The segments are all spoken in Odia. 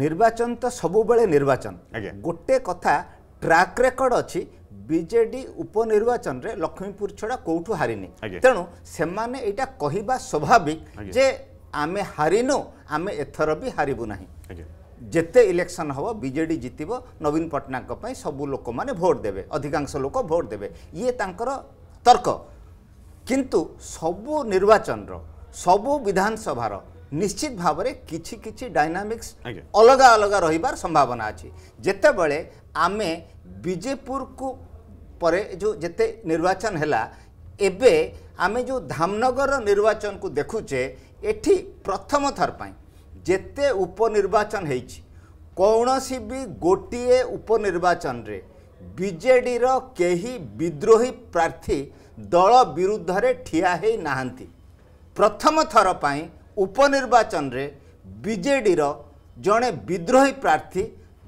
ନିର୍ବାଚନ ତ ସବୁବେଳେ ନିର୍ବାଚନ ଆଜ୍ଞା ଗୋଟେ କଥା ଟ୍ରାକ୍ ରେକର୍ଡ ଅଛି ବିଜେଡି ଉପନିର୍ବାଚନରେ ଲକ୍ଷ୍ମୀପୁର ଛଡ଼ା କେଉଁଠୁ ହାରିନି ତେଣୁ ସେମାନେ ଏଇଟା କହିବା ସ୍ୱାଭାବିକ ଯେ ଆମେ ହାରିନୁ ଆମେ ଏଥର ବି ହାରିବୁ ନାହିଁ ଯେତେ ଇଲେକ୍ସନ୍ ହେବ ବିଜେଡି ଜିତିବ ନବୀନ ପଟ୍ଟନାୟକଙ୍କ ପାଇଁ ସବୁ ଲୋକମାନେ ଭୋଟ୍ ଦେବେ ଅଧିକାଂଶ ଲୋକ ଭୋଟ୍ ଦେବେ ଇଏ ତାଙ୍କର ତର୍କ କିନ୍ତୁ ସବୁ ନିର୍ବାଚନର ସବୁ ବିଧାନସଭାର ନିଶ୍ଚିତ ଭାବରେ କିଛି କିଛି ଡାଇନାମିକ୍ସ ଅଲଗା ଅଲଗା ରହିବାର ସମ୍ଭାବନା ଅଛି ଯେତେବେଳେ ଆମେ ବିଜେପୁରକୁ ପରେ ଯେଉଁ ଯେତେ ନିର୍ବାଚନ ହେଲା ଏବେ ଆମେ ଯେଉଁ ଧାମନଗର ନିର୍ବାଚନକୁ ଦେଖୁଛେ ଏଠି ପ୍ରଥମ ଥର ପାଇଁ ଯେତେ ଉପନିର୍ବାଚନ ହେଇଛି କୌଣସି ବି ଗୋଟିଏ ଉପନିର୍ବାଚନରେ ବିଜେଡ଼ିର କେହି ବିଦ୍ରୋହୀ ପ୍ରାର୍ଥୀ ଦଳ ବିରୁଦ୍ଧରେ ଠିଆ ହେଇନାହାନ୍ତି ପ୍ରଥମ ଥର ପାଇଁ ଉପନିର୍ବାଚନରେ ବିଜେଡ଼ିର ଜଣେ ବିଦ୍ରୋହୀ ପ୍ରାର୍ଥୀ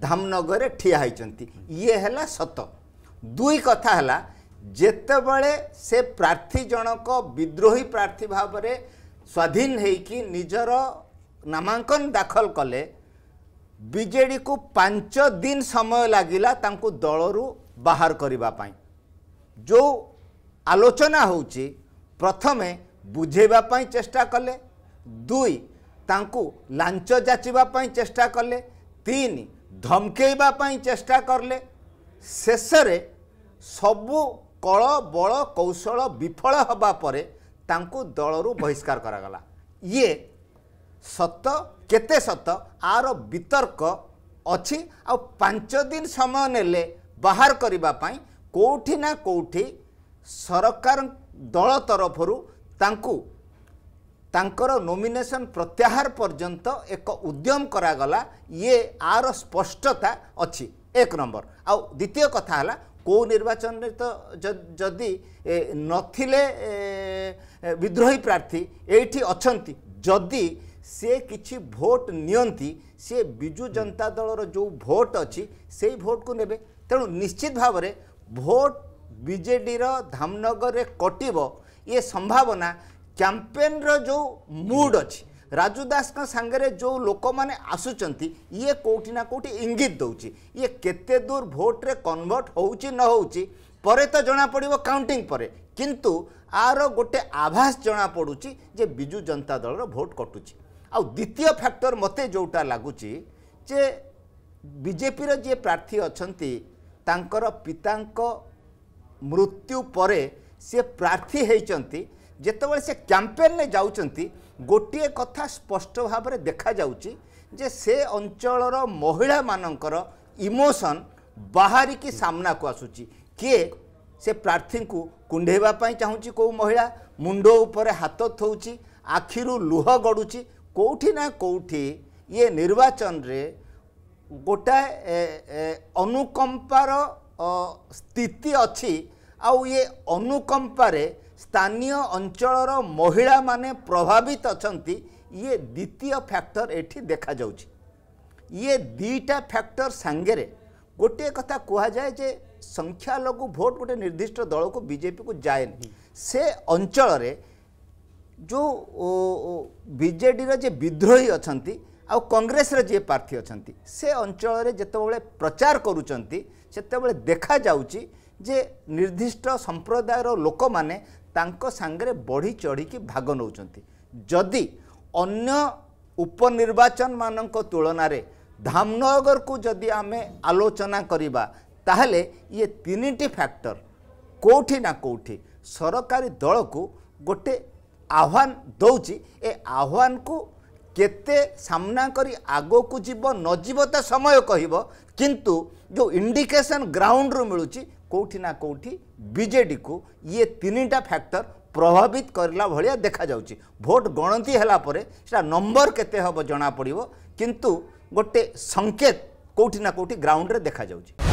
ଧାମନଗରରେ ଠିଆ ହୋଇଛନ୍ତି ଇଏ ହେଲା ସତ ଦୁଇ କଥା ହେଲା ଯେତେବେଳେ ସେ ପ୍ରାର୍ଥୀ ଜଣକ ବିଦ୍ରୋହୀ ପ୍ରାର୍ଥୀ ଭାବରେ ସ୍ୱାଧୀନ ହୋଇକି ନିଜର ନାମାଙ୍କନ ଦାଖଲ କଲେ ବିଜେଡ଼ିକୁ ପାଞ୍ଚ ଦିନ ସମୟ ଲାଗିଲା ତାଙ୍କୁ ଦଳରୁ ବାହାର କରିବା ପାଇଁ ଯେଉଁ ଆଲୋଚନା ହେଉଛି ପ୍ରଥମେ ବୁଝେଇବା ପାଇଁ ଚେଷ୍ଟା କଲେ ଦୁଇ ତାଙ୍କୁ ଲାଞ୍ଚ ଯାଚିବା ପାଇଁ ଚେଷ୍ଟା କଲେ ତିନି ଧମକେଇବା ପାଇଁ ଚେଷ୍ଟା କଲେ ଶେଷରେ ସବୁ କଳ ବଳ କୌଶଳ ବିଫଳ ହେବା ପରେ ତାଙ୍କୁ ଦଳରୁ ବହିଷ୍କାର କରାଗଲା ଇଏ ସତ କେତେ ସତ ଆର ବିତର୍କ ଅଛି ଆଉ ପାଞ୍ଚ ଦିନ ସମୟ ନେଲେ ବାହାର କରିବା ପାଇଁ କେଉଁଠି ନା କେଉଁଠି ସରକାର ଦଳ ତରଫରୁ ତାଙ୍କୁ ତାଙ୍କର ନୋମିନେସନ୍ ପ୍ରତ୍ୟାହାର ପର୍ଯ୍ୟନ୍ତ ଏକ ଉଦ୍ୟମ କରାଗଲା ଇଏ ଆର ସ୍ପଷ୍ଟତା ଅଛି ଏକ ନମ୍ବର ଆଉ ଦ୍ୱିତୀୟ କଥା ହେଲା କେଉଁ ନିର୍ବାଚନରେ ତ ଯଦି ନଥିଲେ ବିଦ୍ରୋହୀ ପ୍ରାର୍ଥୀ ଏଇଠି ଅଛନ୍ତି ଯଦି ସେ କିଛି ଭୋଟ ନିଅନ୍ତି ସେ ବିଜୁ ଜନତା ଦଳର ଯେଉଁ ଭୋଟ ଅଛି ସେଇ ଭୋଟକୁ ନେବେ ତେଣୁ ନିଶ୍ଚିତ ଭାବରେ ଭୋଟ ବିଜେଡ଼ିର ଧାମନଗରରେ କଟିବ ଇଏ ସମ୍ଭାବନା କ୍ୟାମ୍ପେନ୍ର ଯେଉଁ ମୁଡ଼୍ ଅଛି ରାଜୁ ଦାସଙ୍କ ସାଙ୍ଗରେ ଯେଉଁ ଲୋକମାନେ ଆସୁଛନ୍ତି ଇଏ କେଉଁଠି ନା କେଉଁଠି ଇଙ୍ଗିତ ଦେଉଛି ଇଏ କେତେ ଦୂର ଭୋଟ୍ରେ କନଭର୍ଟ ହେଉଛି ନ ହେଉଛି ପରେ ତ ଜଣାପଡ଼ିବ କାଉଣ୍ଟିଂ ପରେ କିନ୍ତୁ ଆର ଗୋଟେ ଆଭାସ ଜଣାପଡ଼ୁଛି ଯେ ବିଜୁ ଜନତା ଦଳର ଭୋଟ୍ କଟୁଛି ଆଉ ଦ୍ୱିତୀୟ ଫ୍ୟାକ୍ଟର ମୋତେ ଯେଉଁଟା ଲାଗୁଛି ଯେ ବିଜେପିର ଯିଏ ପ୍ରାର୍ଥୀ ଅଛନ୍ତି ତାଙ୍କର ପିତାଙ୍କ ମୃତ୍ୟୁ ପରେ ସିଏ ପ୍ରାର୍ଥୀ ହୋଇଛନ୍ତି ଯେତେବେଳେ ସେ କ୍ୟାମ୍ପେନ୍ରେ ଯାଉଛନ୍ତି ଗୋଟିଏ କଥା ସ୍ପଷ୍ଟ ଭାବରେ ଦେଖାଯାଉଛି ଯେ ସେ ଅଞ୍ଚଳର ମହିଳାମାନଙ୍କର ଇମୋସନ୍ ବାହାରିକି ସାମ୍ନାକୁ ଆସୁଛି କିଏ ସେ ପ୍ରାର୍ଥୀଙ୍କୁ କୁଣ୍ଢେଇବା ପାଇଁ ଚାହୁଁଛି କେଉଁ ମହିଳା ମୁଣ୍ଡ ଉପରେ ହାତ ଥୋଉଛି ଆଖିରୁ ଲୁହ ଗଡ଼ୁଛି କେଉଁଠି ନା କେଉଁଠି ଇଏ ନିର୍ବାଚନରେ ଗୋଟାଏ ଅନୁକମ୍ପାର ସ୍ଥିତି ଅଛି ଆଉ ଇଏ ଅନୁକମ୍ପାରେ ସ୍ଥାନୀୟ ଅଞ୍ଚଳର ମହିଳାମାନେ ପ୍ରଭାବିତ ଅଛନ୍ତି ଇଏ ଦ୍ୱିତୀୟ ଫ୍ୟାକ୍ଟର ଏଠି ଦେଖାଯାଉଛି ଇଏ ଦୁଇଟା ଫ୍ୟାକ୍ଟର ସାଙ୍ଗରେ ଗୋଟିଏ କଥା କୁହାଯାଏ ଯେ ସଂଖ୍ୟାଲଘୁ ଭୋଟ ଗୋଟେ ନିର୍ଦ୍ଦିଷ୍ଟ ଦଳକୁ ବିଜେପିକୁ ଯାଏନି ସେ ଅଞ୍ଚଳରେ ଯେଉଁ ବିଜେଡ଼ିର ଯିଏ ବିଦ୍ରୋହୀ ଅଛନ୍ତି ଆଉ କଂଗ୍ରେସର ଯିଏ ପ୍ରାର୍ଥୀ ଅଛନ୍ତି ସେ ଅଞ୍ଚଳରେ ଯେତେବେଳେ ପ୍ରଚାର କରୁଛନ୍ତି ସେତେବେଳେ ଦେଖାଯାଉଛି ଯେ ନିର୍ଦ୍ଦିଷ୍ଟ ସମ୍ପ୍ରଦାୟର ଲୋକମାନେ ତାଙ୍କ ସାଙ୍ଗରେ ବଢ଼ି ଚଢ଼ିକି ଭାଗ ନେଉଛନ୍ତି ଯଦି ଅନ୍ୟ ଉପନିର୍ବାଚନମାନଙ୍କ ତୁଳନାରେ ଧାମନଗରକୁ ଯଦି ଆମେ ଆଲୋଚନା କରିବା ତାହେଲେ ଇଏ ତିନିଟି ଫ୍ୟାକ୍ଟର କେଉଁଠି ନା କେଉଁଠି ସରକାରୀ ଦଳକୁ ଗୋଟେ ଆହ୍ୱାନ ଦେଉଛି ଏ ଆହ୍ୱାନକୁ କେତେ ସାମ୍ନା କରି ଆଗକୁ ଯିବ ନଯିବ ତା ସମୟ କହିବ କିନ୍ତୁ ଯେଉଁ ଇଣ୍ଡିକେସନ୍ ଗ୍ରାଉଣ୍ଡରୁ ମିଳୁଛି कौटिना ना कोठी बीजेडी को ये तीन टा फैक्टर प्रभावित करला भाया देखा जाऊँगी भोट गणति है नंबर केते हम जना पड़ किंतु गोटे संकेत कौटिना कौटि ग्राउंड रे देखा जा